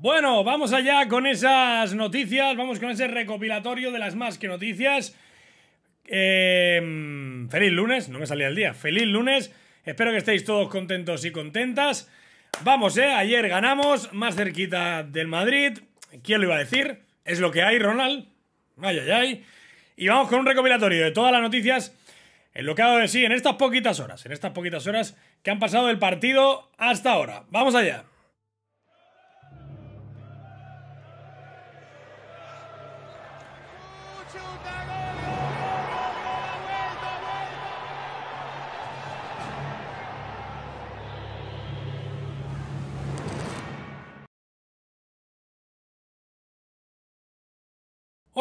Bueno, vamos allá con esas noticias, vamos con ese recopilatorio de las más que noticias. Em, feliz lunes, no me salía el día. Feliz lunes, espero que estéis todos contentos y contentas. Vamos, eh, ayer ganamos, más cerquita del Madrid. ¿Quién lo iba a decir? Es lo que hay, Ronald. Ay, ay, Y vamos con un recopilatorio de todas las noticias en lo que ha de sí en estas poquitas horas, en estas poquitas horas que han pasado del partido hasta ahora. Vamos allá.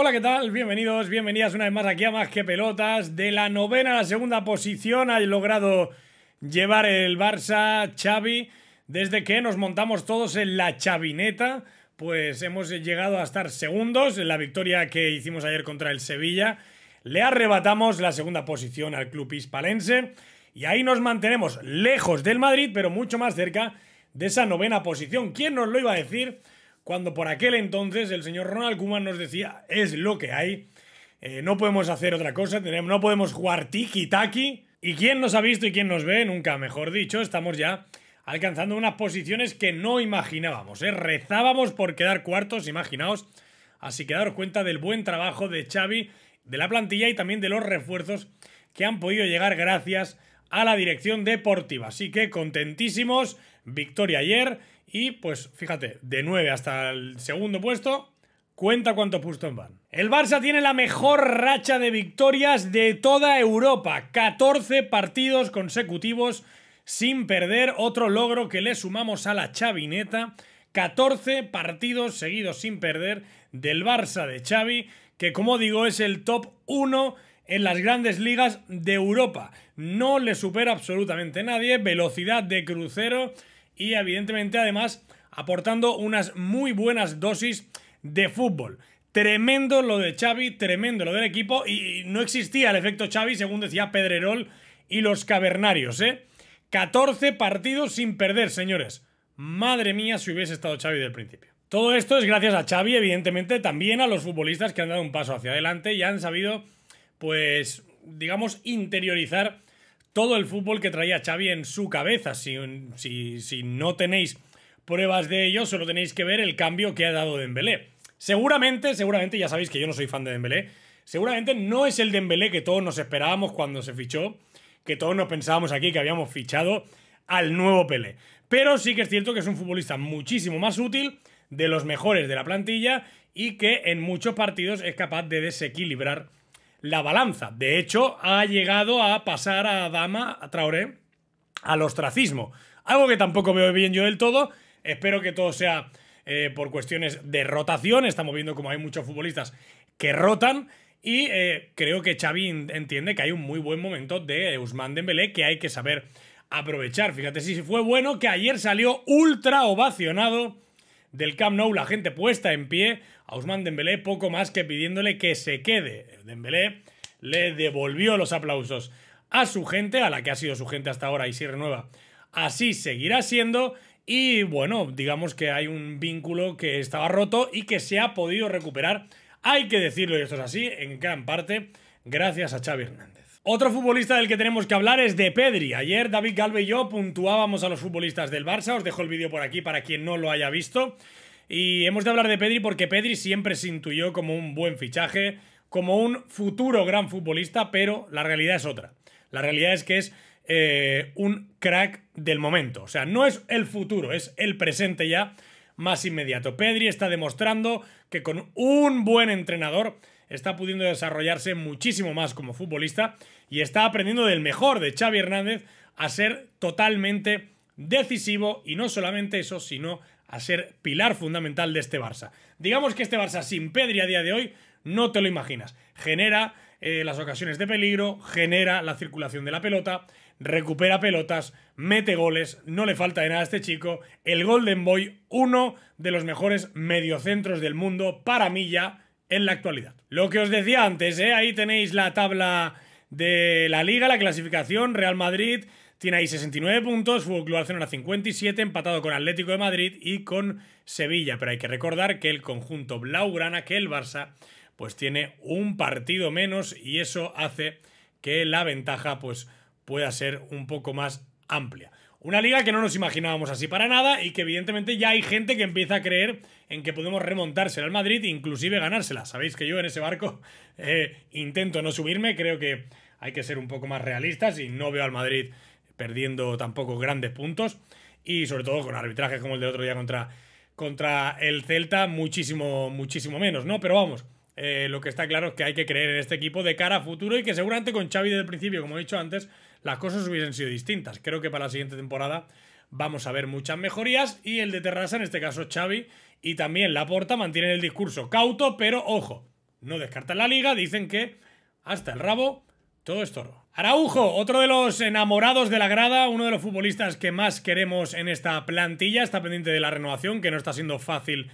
Hola, ¿qué tal? Bienvenidos, bienvenidas una vez más aquí a Más que Pelotas. De la novena a la segunda posición ha logrado llevar el Barça Xavi. Desde que nos montamos todos en la chavineta, pues hemos llegado a estar segundos en la victoria que hicimos ayer contra el Sevilla. Le arrebatamos la segunda posición al club hispalense y ahí nos mantenemos lejos del Madrid, pero mucho más cerca de esa novena posición. ¿Quién nos lo iba a decir? cuando por aquel entonces el señor Ronald Kuman nos decía, es lo que hay, eh, no podemos hacer otra cosa, tenemos, no podemos jugar tiki-taki. Y quién nos ha visto y quién nos ve, nunca mejor dicho, estamos ya alcanzando unas posiciones que no imaginábamos. ¿eh? Rezábamos por quedar cuartos, imaginaos. Así que daros cuenta del buen trabajo de Xavi, de la plantilla y también de los refuerzos que han podido llegar gracias a la dirección deportiva. Así que contentísimos, victoria ayer y pues fíjate, de 9 hasta el segundo puesto, cuenta puesto en van. El Barça tiene la mejor racha de victorias de toda Europa. 14 partidos consecutivos sin perder. Otro logro que le sumamos a la chavineta. 14 partidos seguidos sin perder del Barça de Xavi, que como digo es el top 1 en las grandes ligas de Europa. No le supera absolutamente nadie. Velocidad de crucero y evidentemente además aportando unas muy buenas dosis de fútbol. Tremendo lo de Xavi, tremendo lo del equipo y no existía el efecto Xavi según decía Pedrerol y los cavernarios, ¿eh? 14 partidos sin perder, señores. Madre mía si hubiese estado Xavi del principio. Todo esto es gracias a Xavi, evidentemente, también a los futbolistas que han dado un paso hacia adelante y han sabido, pues, digamos, interiorizar todo el fútbol que traía Xavi en su cabeza. Si, no tenéis pruebas de ello, solo tenéis que ver el cambio que ha dado Dembélé. Seguramente, seguramente, ya sabéis que yo no soy fan de Dembélé, seguramente no es el Dembélé que todos nos esperábamos cuando se fichó, que todos nos pensábamos aquí que habíamos fichado al nuevo Pelé. Pero sí que es cierto que es un futbolista muchísimo más útil, de los mejores de la plantilla y que en muchos partidos es capaz de desequilibrar la balanza. De hecho, ha llegado a pasar a Dama a Traoré al ostracismo. Algo que tampoco veo bien yo del todo. Espero que todo sea eh, por cuestiones de rotación. Estamos viendo como hay muchos futbolistas que rotan. Y eh, creo que Xavi entiende que hay un muy buen momento de Usman Dembélé que hay que saber aprovechar. Fíjate si fue bueno que ayer salió ultra ovacionado del Camp Nou, la gente puesta en pie a Ousmane Dembélé poco más que pidiéndole que se quede. Dembélé le devolvió los aplausos a su gente, a la que ha sido su gente hasta ahora y si renueva. Así seguirá siendo y bueno, digamos que hay un vínculo que estaba roto y que se ha podido recuperar. Hay que decirlo y esto es así, en gran parte, gracias a Xavi Hernández. Otro futbolista del que tenemos que hablar es de Pedri. Ayer David Galve y yo puntuábamos a los futbolistas del Barça. Os dejo el vídeo por aquí para quien no lo haya visto. Y hemos de hablar de Pedri porque Pedri siempre se intuyó como un buen fichaje, como un futuro gran futbolista, pero la realidad es otra. La realidad es que es eh, un crack del momento. O sea, no es el futuro, es el presente ya más inmediato. Pedri está demostrando que con un buen entrenador está pudiendo desarrollarse muchísimo más como futbolista y está aprendiendo del mejor de Xavi Hernández a ser totalmente decisivo y no solamente eso, sino a ser pilar fundamental de este Barça. Digamos que este Barça sin Pedri a día de hoy no te lo imaginas. Genera eh, las ocasiones de peligro, genera la circulación de la pelota, recupera pelotas, mete goles, no le falta de nada a este chico. El Golden Boy, uno de los mejores mediocentros del mundo para mí ya en la actualidad. Lo que os decía antes, eh, ahí tenéis la tabla de la liga, la clasificación, Real Madrid tiene ahí 69 puntos, Fútbol Club Barcelona 57, empatado con Atlético de Madrid y con Sevilla. Pero hay que recordar que el conjunto blaugrana, que el Barça, pues tiene un partido menos y eso hace que la ventaja pues pueda ser un poco más amplia. Una liga que no nos imaginábamos así para nada y que evidentemente ya hay gente que empieza a creer en que podemos remontársela al Madrid, e inclusive ganársela. Sabéis que yo en ese barco eh, intento no subirme, creo que hay que ser un poco más realistas y no veo al Madrid perdiendo tampoco grandes puntos y sobre todo con arbitrajes como el del otro día contra, contra el Celta, muchísimo, muchísimo menos, ¿no? Pero vamos, eh, lo que está claro es que hay que creer en este equipo de cara a futuro y que seguramente con Xavi desde el principio, como he dicho antes, las cosas hubiesen sido distintas. Creo que para la siguiente temporada vamos a ver muchas mejorías y el de Terrassa, en este caso Xavi, y también Laporta mantienen el discurso cauto, pero ojo, no descartan la liga, dicen que hasta el rabo todo es Araujo, otro de los enamorados de la grada, uno de los futbolistas que más queremos en esta plantilla, está pendiente de la renovación, que no está siendo fácil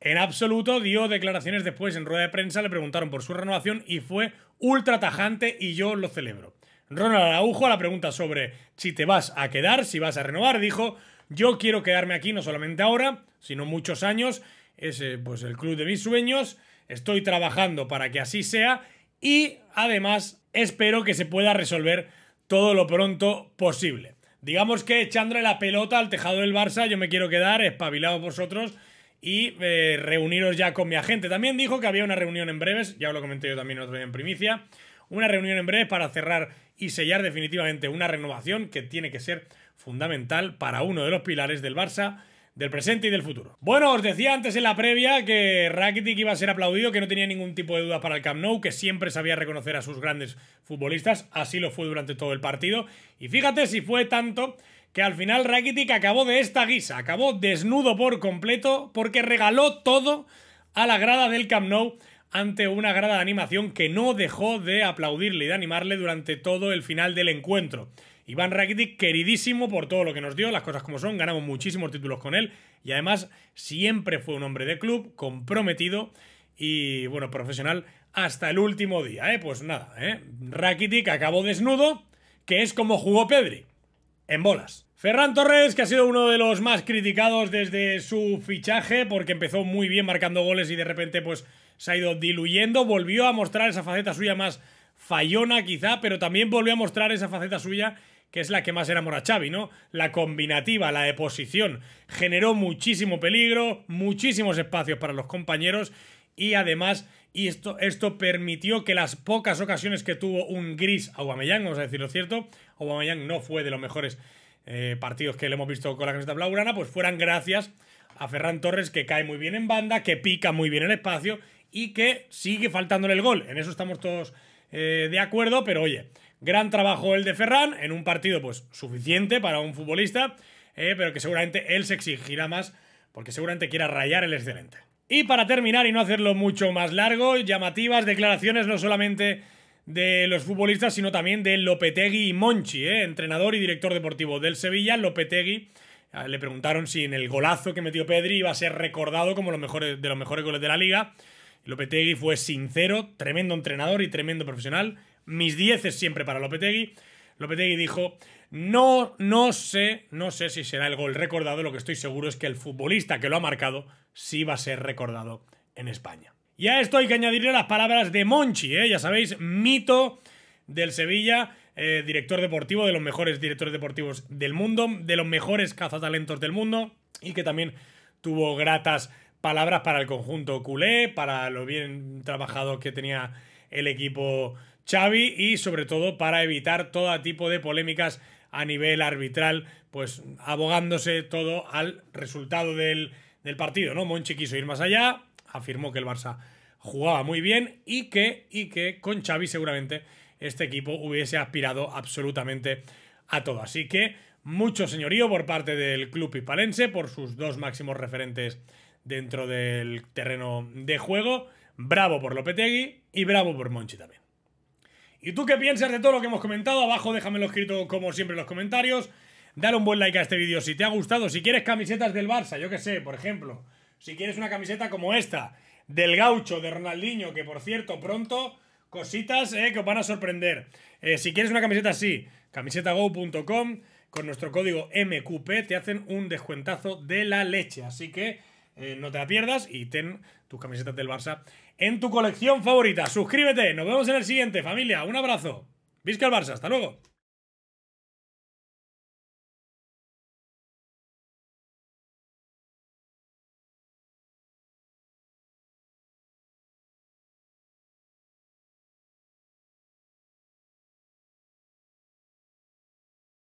en absoluto. Dio declaraciones después en rueda de prensa, le preguntaron por su renovación y fue ultra tajante y yo lo celebro. Ronald Araujo a la pregunta sobre si te vas a quedar, si vas a renovar, dijo, yo quiero quedarme aquí no solamente ahora, sino muchos años, es eh, pues el club de mis sueños, estoy trabajando para que así sea y además espero que se pueda resolver todo lo pronto posible. Digamos que echándole la pelota al tejado del Barça, yo me quiero quedar espabilado vosotros y eh, reuniros ya con mi agente. También dijo que había una reunión en breves, ya lo comenté yo también otro día en primicia, una reunión en breves para cerrar y sellar definitivamente una renovación que tiene que ser fundamental para uno de los pilares del Barça del presente y del futuro. Bueno, os decía antes en la previa que Rakitic iba a ser aplaudido, que no tenía ningún tipo de duda para el Camp Nou, que siempre sabía reconocer a sus grandes futbolistas, así lo fue durante todo el partido. Y fíjate si fue tanto que al final Rakitic acabó de esta guisa, acabó desnudo por completo porque regaló todo a la grada del Camp Nou ante una grada de animación que no dejó de aplaudirle y de animarle durante todo el final del encuentro. Iván Rakitic, queridísimo por todo lo que nos dio, las cosas como son, ganamos muchísimos títulos con él y además siempre fue un hombre de club, comprometido y bueno, profesional hasta el último día, ¿eh? Pues nada, ¿eh? Rakitic acabó desnudo, que es como jugó Pedri, en bolas. Ferran Torres, que ha sido uno de los más criticados desde su fichaje, porque empezó muy bien marcando goles y de repente pues se ha ido diluyendo, volvió a mostrar esa faceta suya más fallona quizá, pero también volvió a mostrar esa faceta suya que es la que más enamora a Xavi, ¿no? La combinativa, la de posición. Generó muchísimo peligro, muchísimos espacios para los compañeros y además esto, esto permitió que las pocas ocasiones que tuvo un gris a Aubameyang, vamos a decirlo cierto, Aubameyang no fue de los mejores eh, partidos que le hemos visto con la camiseta blaugrana, pues fueran gracias a Ferran Torres que cae muy bien en banda, que pica muy bien el espacio y que sigue faltándole el gol. En eso estamos todos eh, de acuerdo, pero oye, Gran trabajo el de Ferran en un partido pues suficiente para un futbolista, eh, pero que seguramente él se exigirá más porque seguramente quiera rayar el excelente. Y para terminar y no hacerlo mucho más largo, llamativas declaraciones no solamente de los futbolistas, sino también de Lopetegui y Monchi, eh, entrenador y director deportivo del Sevilla. Lopetegui ah, le preguntaron si en el golazo que metió Pedri iba a ser recordado como lo de los mejores goles de la liga. Lopetegui fue sincero, tremendo entrenador y tremendo profesional. Mis 10 es siempre para Lopetegui. Lopetegui dijo, no, no sé, no sé si será el gol recordado, lo que estoy seguro es que el futbolista que lo ha marcado sí va a ser recordado en España. Y a esto hay que añadirle las palabras de Monchi, ¿eh? ya sabéis, mito del Sevilla, eh, director deportivo, de los mejores directores deportivos del mundo, de los mejores cazatalentos del mundo y que también tuvo gratas palabras para el conjunto culé, para lo bien trabajado que tenía el equipo Xavi y sobre todo para evitar todo tipo de polémicas a nivel arbitral, pues abogándose todo al resultado del, partido, ¿no? Monchi quiso ir más allá, afirmó que el Barça jugaba muy bien y que, y que con Xavi seguramente este equipo hubiese aspirado absolutamente a todo. Así que mucho señorío por parte del club Palense por sus dos máximos referentes dentro del terreno de juego. Bravo por Lopetegui y bravo por Monchi también. ¿Y tú qué piensas de todo lo que hemos comentado? Abajo déjamelo escrito como siempre en los comentarios. Dale un buen like a este vídeo si te ha gustado. Si quieres camisetas del Barça, yo qué sé, por ejemplo. Si quieres una camiseta como esta, del gaucho, de Ronaldinho, que por cierto, pronto, cositas eh, que os van a sorprender. Eh, si quieres una camiseta así, camisetago.com, con nuestro código MQP te hacen un descuentazo de la leche. Así que eh, no te la pierdas y ten tus camisetas del Barça en tu colección favorita. Suscríbete, nos vemos en el siguiente, familia. Un abrazo. Visca el Barça, hasta luego.